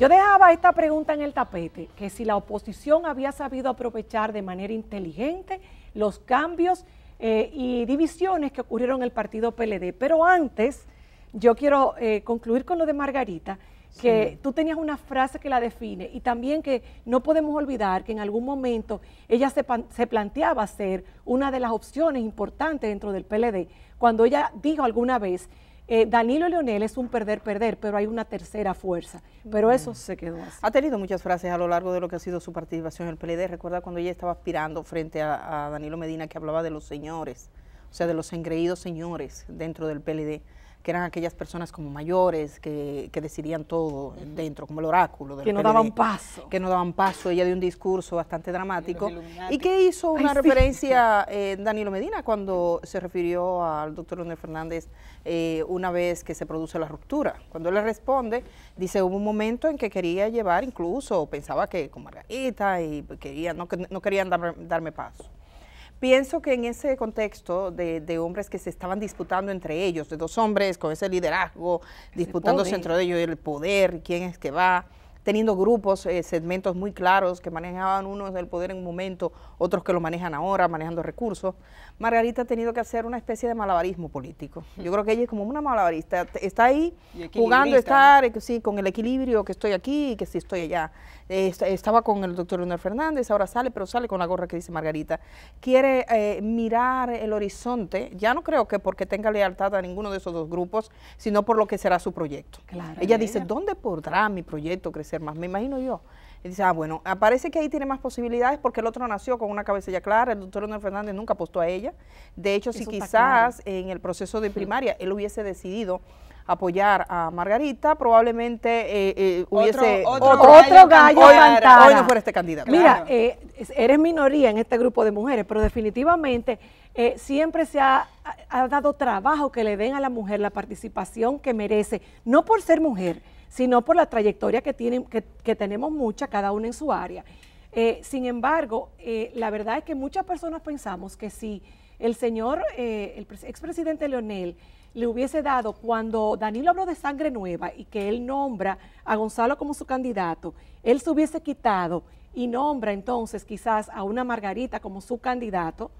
Yo dejaba esta pregunta en el tapete, que si la oposición había sabido aprovechar de manera inteligente los cambios eh, y divisiones que ocurrieron en el partido PLD. Pero antes, yo quiero eh, concluir con lo de Margarita, que tú tenías una frase que la define y también que no podemos olvidar que en algún momento ella se, se planteaba ser una de las opciones importantes dentro del PLD, cuando ella dijo alguna vez eh, Danilo Leonel es un perder-perder, pero hay una tercera fuerza. Pero eso se quedó así. Ha tenido muchas frases a lo largo de lo que ha sido su participación en el PLD. Recuerda cuando ella estaba aspirando frente a, a Danilo Medina que hablaba de los señores, o sea, de los engreídos señores dentro del PLD que eran aquellas personas como mayores, que, que decidían todo dentro, como el oráculo. que no daban paso. Que no daban paso, ella dio un discurso bastante dramático. Y que hizo una referencia eh, Danilo Medina cuando se refirió al doctor Leonel Fernández eh, una vez que se produce la ruptura. Cuando él le responde, dice, hubo un momento en que quería llevar incluso, pensaba que con Margarita y quería, no, no querían darme paso. Pienso que en ese contexto de, hombres que se estaban disputando entre ellos, de dos hombres con ese liderazgo, disputándose entre ellos el poder, quién es que va, teniendo grupos, eh, segmentos muy claros que manejaban unos el poder en un momento, otros que lo manejan ahora, manejando recursos. Margarita ha tenido que hacer una especie de malabarismo político. Hmm. Yo creo que ella es como una malabarista, está ahí jugando, estar eh, sí, con el equilibrio que estoy aquí y que sí estoy allá estaba con el doctor Leonel Fernández, ahora sale, pero sale con la gorra que dice Margarita. Quiere eh, mirar el horizonte, ya no creo que porque tenga lealtad a ninguno de esos dos grupos, sino por lo que será su proyecto. Ella dice, ¿dónde podrá mi proyecto crecer más? Me imagino yo. Y dice, ah, bueno, ah, parece que ahí tiene más posibilidades porque el otro nació con una cabecilla clara, el doctor Leonel Fernández nunca apostó a ella. De hecho, si quizás en el proceso de primaria él hubiese decidido apoyar a Margarita, probablemente eh, eh, hubiese otro, gallo, levantado. Hoy no este, este candidato. Mira, eh, eres minoría en este grupo de mujeres, pero definitivamente siempre se ha, dado trabajo que le den a la mujer la participación que merece, no por ser mujer, sino por la trayectoria que, tienen, que, tenemos mucha, cada una en su área. sin embargo, la verdad es que muchas personas pensamos que si el señor, el expresidente Leonel, le hubiese dado cuando Danilo habló de sangre nueva y que él nombra a Gonzalo como su candidato, él se hubiese quitado y nombra entonces quizás a una Margarita como su candidato,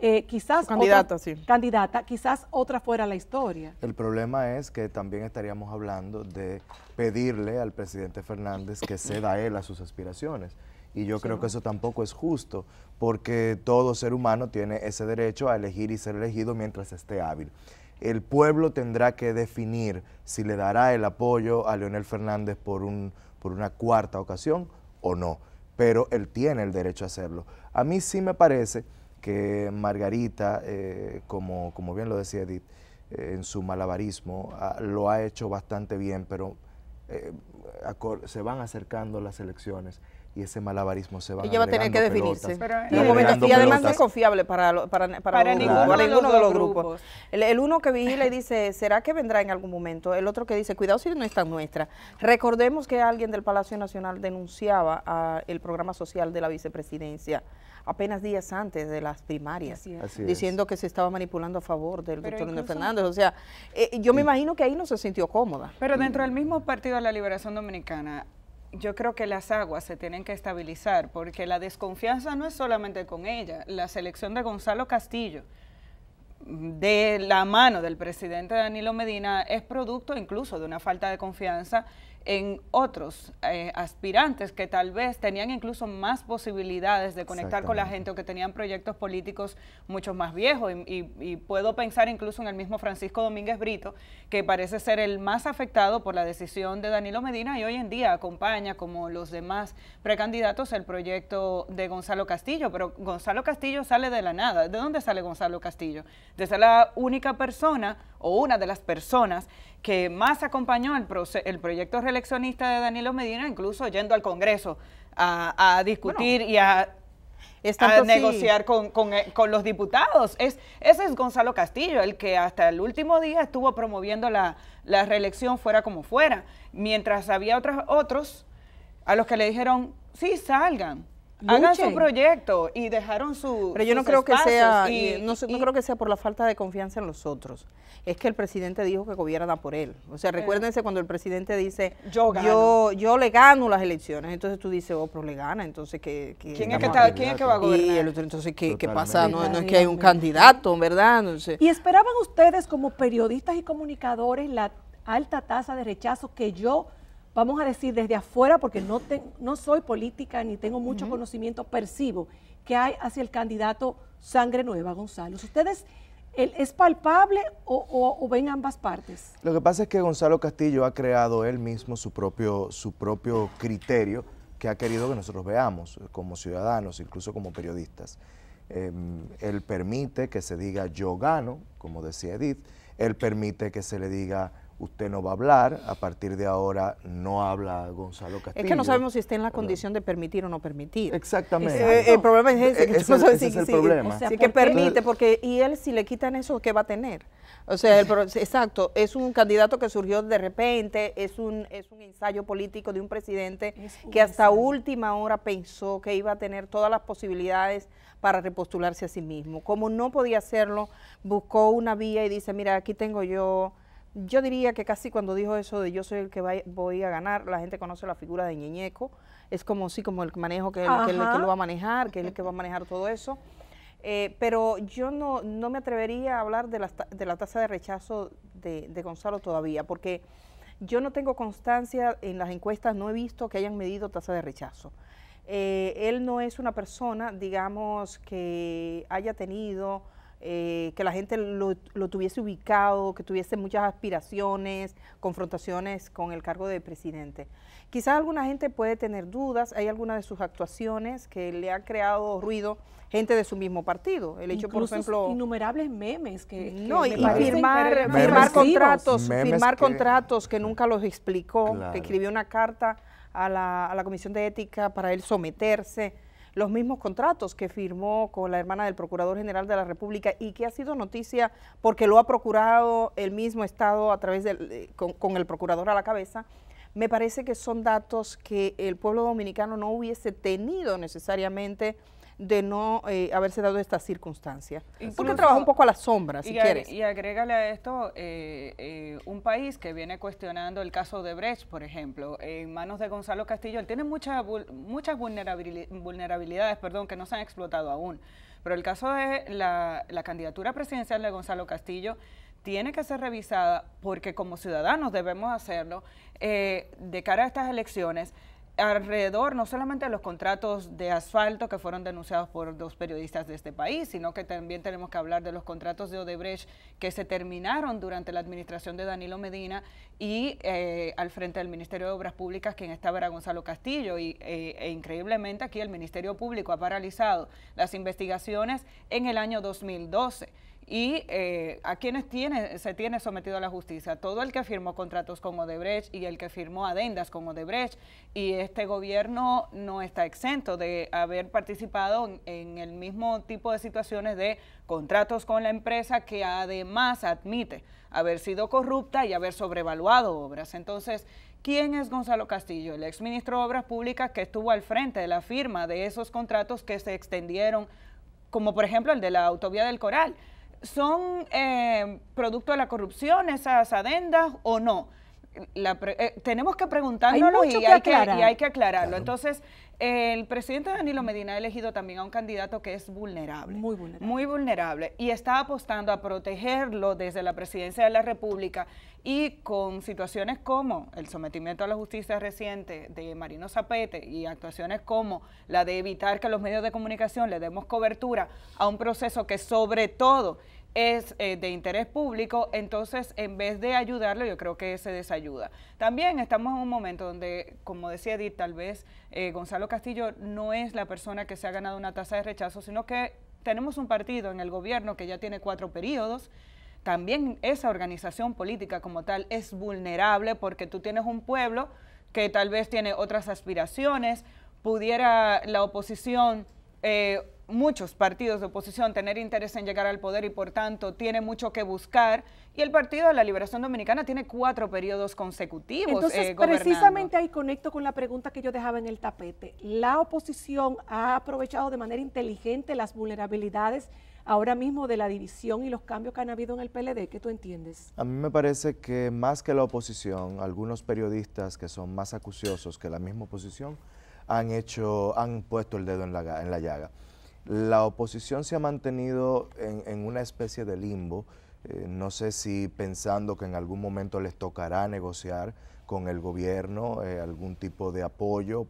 eh, quizás otra, quizás otra fuera la historia. El problema es que también estaríamos hablando de pedirle al presidente Fernández que ceda él a sus aspiraciones. Y yo creo que eso tampoco es justo, porque todo ser humano tiene ese derecho a elegir y ser elegido mientras esté hábil el pueblo tendrá que definir si le dará el apoyo a Leonel Fernández por, un, por una cuarta ocasión o no. Pero él tiene el derecho a hacerlo. A mí sí me parece que Margarita, eh, como, como, bien lo decía Edith, eh, en su malabarismo, ah, lo ha hecho bastante bien, pero eh, se van acercando las elecciones y ese malabarismo se va a Ella va tener que definirse. Eh, y, además no es confiable para, para, ninguno, de los grupos. El, uno que vigila y dice, ¿será que vendrá en algún momento? El otro que dice, cuidado si no está nuestra. Recordemos que alguien del Palacio Nacional denunciaba a el programa social de la vicepresidencia apenas días antes de las primarias, diciendo que se estaba manipulando a favor del doctor incluso, Fernández. O sea, eh, yo me imagino que ahí no se sintió cómoda. Pero dentro del mismo Partido de la Liberación Dominicana, yo creo que las aguas se tienen que estabilizar porque la desconfianza no es solamente con ella, la selección de Gonzalo Castillo de la mano del presidente Danilo Medina es producto incluso de una falta de confianza en otros eh, aspirantes que tal vez tenían incluso más posibilidades de conectar con la gente o que tenían proyectos políticos mucho más viejos. Y, y, puedo pensar incluso en el mismo Francisco Domínguez Brito, que parece ser el más afectado por la decisión de Danilo Medina y hoy en día acompaña, como los demás precandidatos, el proyecto de Gonzalo Castillo. Pero Gonzalo Castillo sale de la nada. ¿De dónde sale Gonzalo Castillo? De ser la única persona o una de las personas que más acompañó el, el proyecto reeleccionista de Danilo Medina, incluso yendo al Congreso a, discutir y a, negociar eh, con, los diputados. Es, ese es Gonzalo Castillo, el que hasta el último día estuvo promoviendo la, reelección fuera como fuera, mientras había otros, otros a los que le dijeron, sí, salgan, hagan su proyecto y dejaron su pero yo no creo que sea creo que sea por la falta de confianza en los otros es que el presidente dijo que gobierna por él o sea eh. recuérdense cuando el presidente dice yo yo yo le gano las elecciones entonces tú dices oh pero le gana entonces que, quién es que está, quién es que va a gobernar y el otro entonces qué, pasa no, es que hay un candidato verdad no y esperaban ustedes como periodistas y comunicadores la alta tasa de rechazo que yo vamos a decir desde afuera, porque no, no soy política ni tengo mucho conocimiento, percibo que hay hacia el candidato Sangre Nueva, Gonzalo. ¿Ustedes es palpable o, ven ambas partes? Lo que pasa es que Gonzalo Castillo ha creado él mismo su propio, su propio criterio que ha querido que nosotros veamos como ciudadanos, incluso como periodistas. Em, él permite que se diga yo gano, como decía Edith, él permite que se le diga usted no va a hablar, a partir de ahora no habla Gonzalo Castillo. Es que no sabemos si está en la condición de permitir o no permitir. Exactamente. Eh, el problema es Que que permite, porque y él si le quitan eso, ¿qué va a tener? O sea, el, exacto, es un candidato que surgió de repente, es un, es un ensayo político de un presidente que hasta última hora pensó que iba a tener todas las posibilidades para repostularse a sí mismo. Como no podía hacerlo, buscó una vía y dice, mira, aquí tengo yo yo diría que casi cuando dijo eso de yo soy el que voy a ganar, la gente conoce la figura de Ñeñeco, es como sí, como el manejo que, él, lo va a manejar, que es el que va a manejar todo eso. Eh, pero yo no, no me atrevería a hablar de la, de la tasa de rechazo de, Gonzalo todavía, porque yo no tengo constancia en las encuestas, no he visto que hayan medido tasa de rechazo. Eh, él no es una persona, digamos, que haya tenido eh, que la gente lo, lo, tuviese ubicado, que tuviese muchas aspiraciones, confrontaciones con el cargo de presidente. Quizás alguna gente puede tener dudas, hay algunas de sus actuaciones que le han creado ruido gente de su mismo partido. El hecho, por ejemplo... Innumerables memes que... no, y, firmar, firmar contratos, firmar que... contratos que nunca los explicó, que escribió una carta a la, a la Comisión de Ética para él someterse los mismos contratos que firmó con la hermana del Procurador General de la República y que ha sido noticia porque lo ha procurado el mismo Estado a través eh, con, con el Procurador a la cabeza, me parece que son datos que el pueblo dominicano no hubiese tenido necesariamente de no eh, haberse dado esta circunstancia. Porque trabaja un poco a la sombra, si quieres. Y agrégale a esto eh, eh, un país que viene cuestionando el caso de Brecht, por ejemplo, en manos de Gonzalo Castillo. Él tiene mucha, muchas vulnerabilidades perdón, que no se han explotado aún. Pero el caso de la candidatura presidencial de Gonzalo Castillo tiene que ser revisada porque como ciudadanos debemos hacerlo eh, de cara a estas elecciones alrededor no solamente de los contratos de asfalto que fueron denunciados por dos periodistas de este país, sino que también tenemos que hablar de los contratos de Odebrecht que se terminaron durante la administración de Danilo Medina y eh, al frente del Ministerio de Obras Públicas, quien estaba era Gonzalo Castillo. Y eh, e, increíblemente aquí el Ministerio Público ha paralizado las investigaciones en el año 2012 y eh, a quienes se tiene sometido a la justicia. Todo el que firmó contratos con Odebrecht y el que firmó adendas con Odebrecht y este gobierno no está exento de haber participado en, en el mismo tipo de situaciones de contratos con la empresa que además admite haber sido corrupta y haber sobrevaluado obras. Entonces, ¿Quién es Gonzalo Castillo? El exministro de Obras Públicas que estuvo al frente de la firma de esos contratos que se extendieron, como por ejemplo el de la autovía del Coral, ¿Son eh, producto de la corrupción esas adendas o no? Eh, tenemos que preguntárnoslo y, hay que, aclararlo. Entonces, el presidente Danilo Medina ha elegido también a un candidato que es vulnerable. Muy vulnerable. Muy vulnerable. Y está apostando a protegerlo desde la presidencia de la República y con situaciones como el sometimiento a la justicia reciente de Marino Zapete y actuaciones como la de evitar que los medios de comunicación le demos cobertura a un proceso que sobre todo es eh, de interés público, entonces en vez de ayudarlo, yo creo que se desayuda. También estamos en un momento donde, como decía Edith, tal vez eh, Gonzalo Castillo no es la persona que se ha ganado una tasa de rechazo, sino que tenemos un partido en el gobierno que ya tiene cuatro periodos. También esa organización política como tal es vulnerable porque tú tienes un pueblo que tal vez tiene otras aspiraciones, pudiera la oposición... Eh, muchos partidos de oposición tener interés en llegar al poder y por tanto tiene mucho que buscar. Y el Partido de la Liberación Dominicana tiene cuatro periodos consecutivos. Entonces, eh, precisamente ahí conecto con la pregunta que yo dejaba en el tapete. La oposición ha aprovechado de manera inteligente las vulnerabilidades ahora mismo de la división y los cambios que han habido en el PLD. ¿Qué tú entiendes? A mí me parece que más que la oposición, algunos periodistas que son más acuciosos que la misma oposición han hecho, han puesto el dedo en la, en la llaga. La oposición se ha mantenido en, una especie de limbo, eh, no sé si pensando que en algún momento les tocará negociar con el gobierno eh, algún tipo de apoyo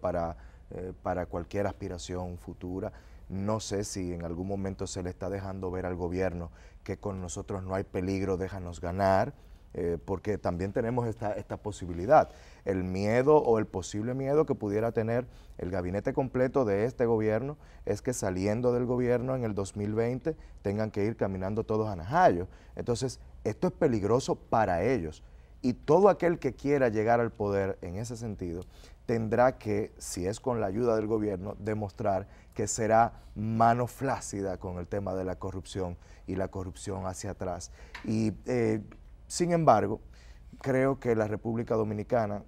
eh, para cualquier aspiración futura. No sé si en algún momento se le está dejando ver al gobierno que con nosotros no hay peligro, déjanos ganar. Eh, porque también tenemos esta, esta posibilidad. El miedo o el posible miedo que pudiera tener el gabinete completo de este gobierno es que saliendo del gobierno en el 2020 tengan que ir caminando todos a Najayo. Entonces, esto es peligroso para ellos. Y todo aquel que quiera llegar al poder en ese sentido tendrá que, si es con la ayuda del gobierno, demostrar que será mano flácida con el tema de la corrupción y la corrupción hacia atrás. Y eh, sin embargo, creo que la República Dominicana,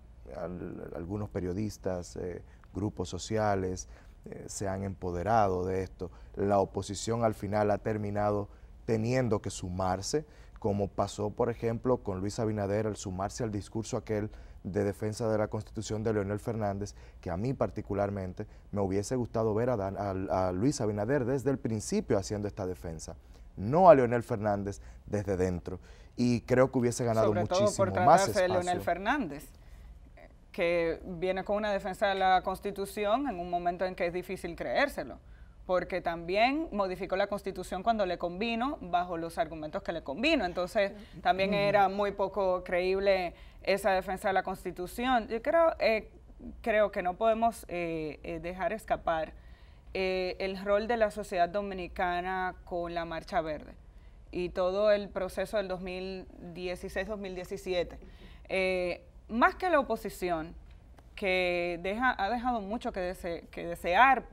algunos periodistas, eh, grupos sociales, eh, se han empoderado de esto. La oposición al final ha terminado teniendo que sumarse, como pasó, por ejemplo, con Luis Abinader al sumarse al discurso aquel de defensa de la Constitución de Leonel Fernández, que a mí particularmente me hubiese gustado ver a, a, Luis Abinader desde el principio haciendo esta defensa, no a Leonel Fernández desde dentro y creo que hubiese ganado Sobre muchísimo todo por más de Leonel Fernández que viene con una defensa de la Constitución en un momento en que es difícil creérselo, porque también modificó la Constitución cuando le convino, bajo los argumentos que le convino. Entonces, también era muy poco creíble esa defensa de la Constitución. Yo creo, eh, creo que no podemos eh, eh, dejar escapar el rol de la sociedad dominicana con la Marcha Verde y todo el proceso del 2016-2017. Eh, más que la oposición, que deja, ha dejado mucho que, desear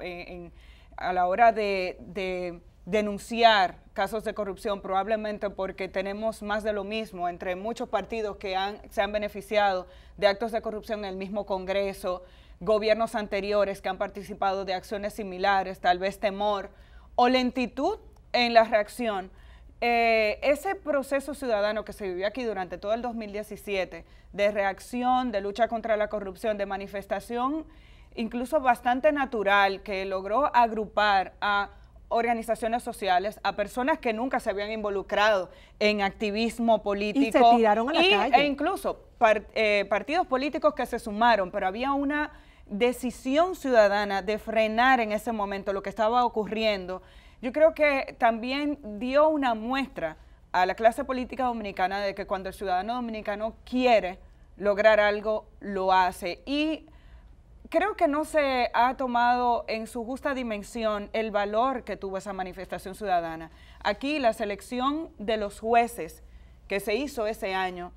a la hora de, denunciar casos de corrupción, probablemente porque tenemos más de lo mismo entre muchos partidos que se han beneficiado de actos de corrupción en el mismo Congreso, gobiernos anteriores que han participado de acciones similares, tal vez temor o lentitud en la reacción eh, ese proceso ciudadano que se vivió aquí durante todo el 2017, de reacción, de lucha contra la corrupción, de manifestación, incluso bastante natural, que logró agrupar a organizaciones sociales, a personas que nunca se habían involucrado en activismo político. Y se tiraron a la E incluso eh, partidos políticos que se sumaron, pero había una decisión ciudadana de frenar en ese momento lo que estaba ocurriendo, yo creo que también dio una muestra a la clase política dominicana de que cuando el ciudadano dominicano quiere lograr algo, lo hace. Y creo que no se ha tomado en su justa dimensión el valor que tuvo esa manifestación ciudadana. Aquí la selección de los jueces que se hizo ese año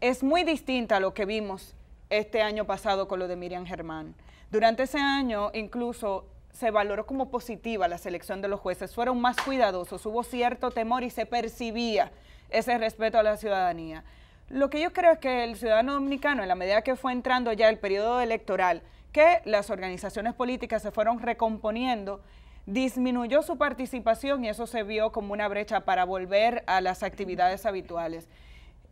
es muy distinta a lo que vimos este año pasado con lo de Miriam Germán. Durante ese año incluso se valoró como positiva la selección de los jueces, fueron más cuidadosos, hubo cierto temor y se percibía ese respeto a la ciudadanía. Lo que yo creo es que el ciudadano dominicano, en la medida que fue entrando ya el periodo electoral, que las organizaciones políticas se fueron recomponiendo, disminuyó su participación y eso se vio como una brecha para volver a las actividades habituales.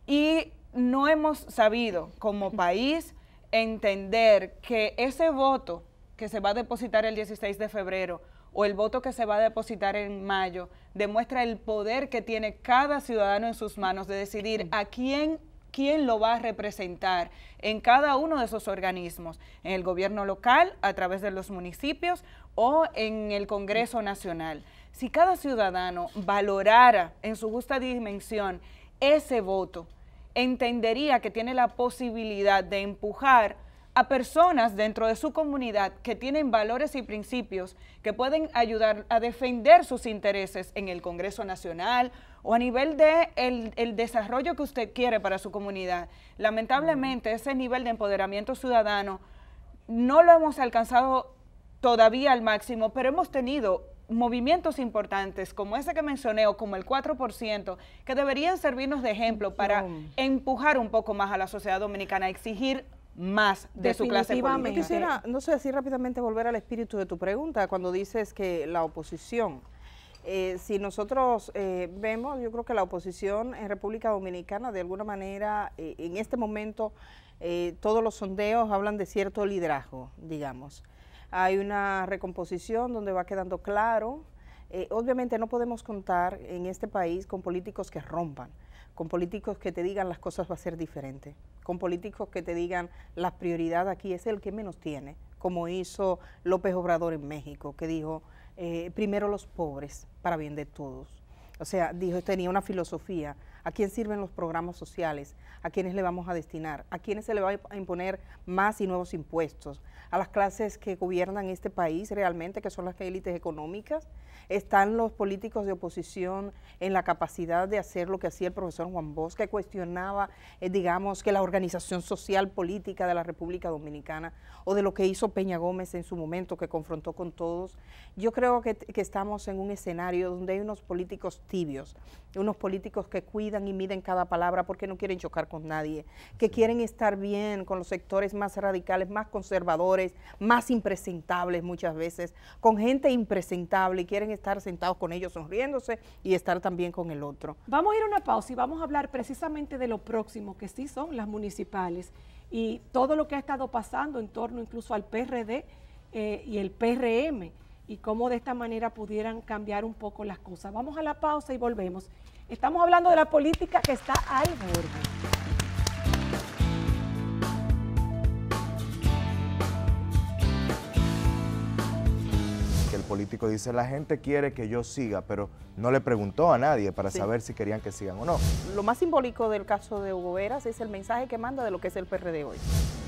Y no hemos sabido como país entender que ese voto que se va a depositar el 16 de febrero o el voto que se va a depositar en mayo demuestra el poder que tiene cada ciudadano en sus manos de decidir a quién quién lo va a representar en cada uno de esos organismos, en el gobierno local, a través de los municipios o en el Congreso Nacional. Si cada ciudadano valorara en su justa dimensión ese voto, entendería que tiene la posibilidad de empujar a personas dentro de su comunidad que tienen valores y principios que pueden ayudar a defender sus intereses en el Congreso Nacional o a nivel de el, desarrollo que usted quiere para su comunidad. Lamentablemente, ese nivel de empoderamiento ciudadano no lo hemos alcanzado todavía al máximo, pero hemos tenido movimientos importantes como ese que mencioné o como el 4%, que deberían servirnos de ejemplo para empujar un poco más a la sociedad dominicana, exigir más de su clase política. quisiera, no sé, así rápidamente volver al espíritu de tu pregunta, cuando dices que la oposición, eh, si nosotros eh, vemos, yo creo que la oposición en República Dominicana, de alguna manera, eh, en este momento, todos los sondeos hablan de cierto liderazgo, digamos. Hay una recomposición donde va quedando claro. obviamente no podemos contar en este país con políticos que rompan, con políticos que te digan las cosas va a ser diferente con políticos que te digan la prioridad aquí es el que menos tiene, como hizo López Obrador en México, que dijo eh, primero los pobres para bien de todos. O sea, dijo, tenía una filosofía a quién sirven los programas sociales, a quiénes le vamos a destinar, a quiénes se le va a imponer más y nuevos impuestos, a las clases que gobiernan este país realmente, que son las élites económicas, están los políticos de oposición en la capacidad de hacer lo que hacía el profesor Juan Bosque, cuestionaba, eh, digamos, que la organización social política de la República Dominicana o de lo que hizo Peña Gómez en su momento, que confrontó con todos. Yo creo que, que estamos en un escenario donde hay unos políticos tibios, unos políticos que cuidan y miden cada palabra porque no quieren chocar con nadie, que quieren estar bien con los sectores más radicales, más conservadores, más impresentables muchas veces, con gente impresentable y quieren estar sentados con ellos sonriéndose y estar también con el otro. Vamos a ir a una pausa y vamos a hablar precisamente de lo próximo que sí son las municipales y todo lo que ha estado pasando en torno incluso al PRD eh, y el PRM y cómo de esta manera pudieran cambiar un poco las cosas. Vamos a la pausa y volvemos. Estamos hablando de la política que está al borde. El político dice, la gente quiere que yo siga, pero no le preguntó a nadie para saber si querían que sigan o no. Lo más simbólico del caso de Hugo Veras es el mensaje que manda de lo que es el PRD hoy.